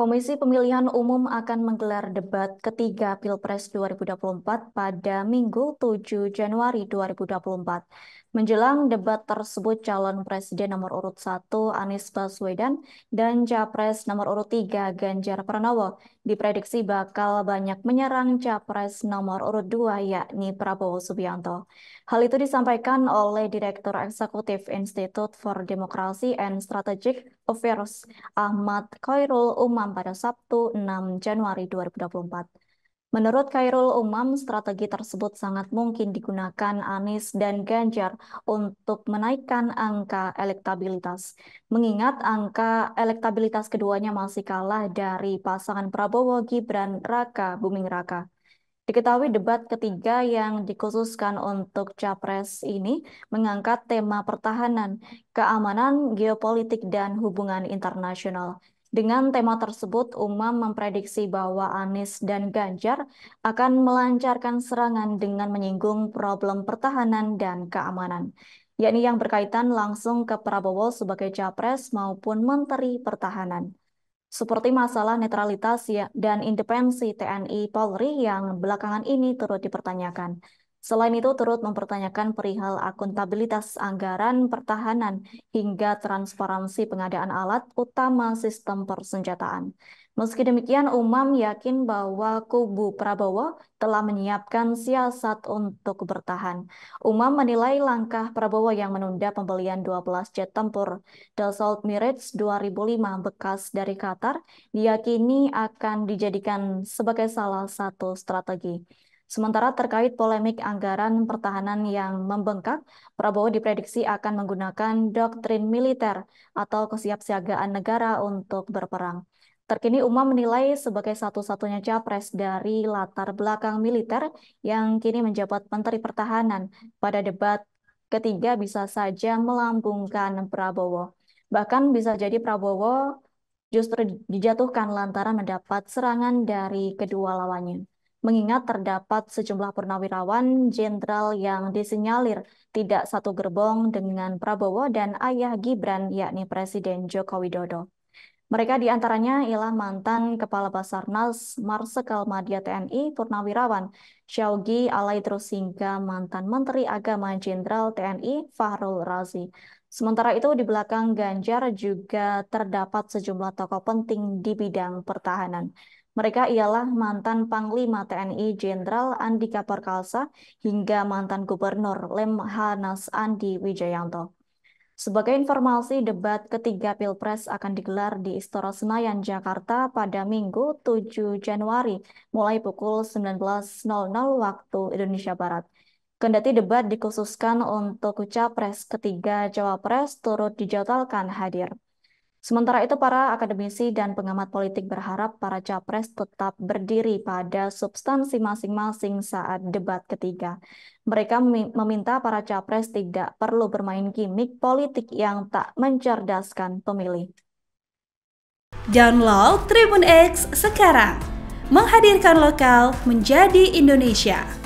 Komisi Pemilihan Umum akan menggelar debat ketiga Pilpres 2024 pada Minggu 7 Januari 2024. Menjelang debat tersebut, calon presiden nomor urut 1 Anies Baswedan dan capres nomor urut 3 Ganjar Pranowo diprediksi bakal banyak menyerang capres nomor urut 2 yakni Prabowo Subianto. Hal itu disampaikan oleh Direktur Eksekutif Institute for Democracy and Strategic Affairs Ahmad Khairul Umam malam pada Sabtu 6 Januari 2024. Menurut Khairul Umam, strategi tersebut sangat mungkin digunakan Anies dan Ganjar untuk menaikkan angka elektabilitas. Mengingat angka elektabilitas keduanya masih kalah dari pasangan Prabowo Gibran Raka Buming Raka. Diketahui debat ketiga yang dikhususkan untuk Capres ini mengangkat tema pertahanan, keamanan, geopolitik, dan hubungan internasional. Dengan tema tersebut, Umam memprediksi bahwa Anies dan Ganjar akan melancarkan serangan dengan menyinggung problem pertahanan dan keamanan, yakni yang berkaitan langsung ke Prabowo sebagai capres maupun menteri pertahanan. Seperti masalah netralitas ya, dan independensi TNI Polri yang belakangan ini turut dipertanyakan. Selain itu, turut mempertanyakan perihal akuntabilitas anggaran pertahanan hingga transparansi pengadaan alat, utama sistem persenjataan. Meski demikian, Umam yakin bahwa kubu Prabowo telah menyiapkan siasat untuk bertahan. Umam menilai langkah Prabowo yang menunda pembelian 12 jet tempur Dassault Mirage 2005 bekas dari Qatar diyakini akan dijadikan sebagai salah satu strategi. Sementara terkait polemik anggaran pertahanan yang membengkak, Prabowo diprediksi akan menggunakan doktrin militer atau kesiapsiagaan negara untuk berperang. Terkini UMA menilai sebagai satu-satunya capres dari latar belakang militer yang kini menjabat Menteri Pertahanan pada debat ketiga bisa saja melambungkan Prabowo. Bahkan bisa jadi Prabowo justru dijatuhkan lantaran mendapat serangan dari kedua lawannya mengingat terdapat sejumlah purnawirawan jenderal yang disinyalir tidak satu gerbong dengan Prabowo dan ayah Gibran, yakni Presiden Joko Widodo. Mereka diantaranya ialah mantan Kepala Basarnas Marsikal Madia TNI Purnawirawan Syaugi Alaidrus hingga mantan Menteri Agama Jenderal TNI Fahrul Razi. Sementara itu di belakang Ganjar juga terdapat sejumlah tokoh penting di bidang pertahanan. Mereka ialah mantan Panglima TNI Jenderal Andika Perkasa hingga mantan Gubernur Lemhanas Andi Wijayanto. Sebagai informasi, debat ketiga Pilpres akan digelar di Istora Senayan, Jakarta pada Minggu 7 Januari mulai pukul 19.00 waktu Indonesia Barat. Kendati debat dikhususkan untuk capres ketiga Jawa Pres turut dijadwalkan hadir. Sementara itu, para akademisi dan pengamat politik berharap para capres tetap berdiri pada substansi masing-masing saat debat ketiga. Mereka meminta para capres tidak perlu bermain gimmick politik yang tak mencerdaskan pemilih. Download Tribun X sekarang, menghadirkan lokal menjadi Indonesia.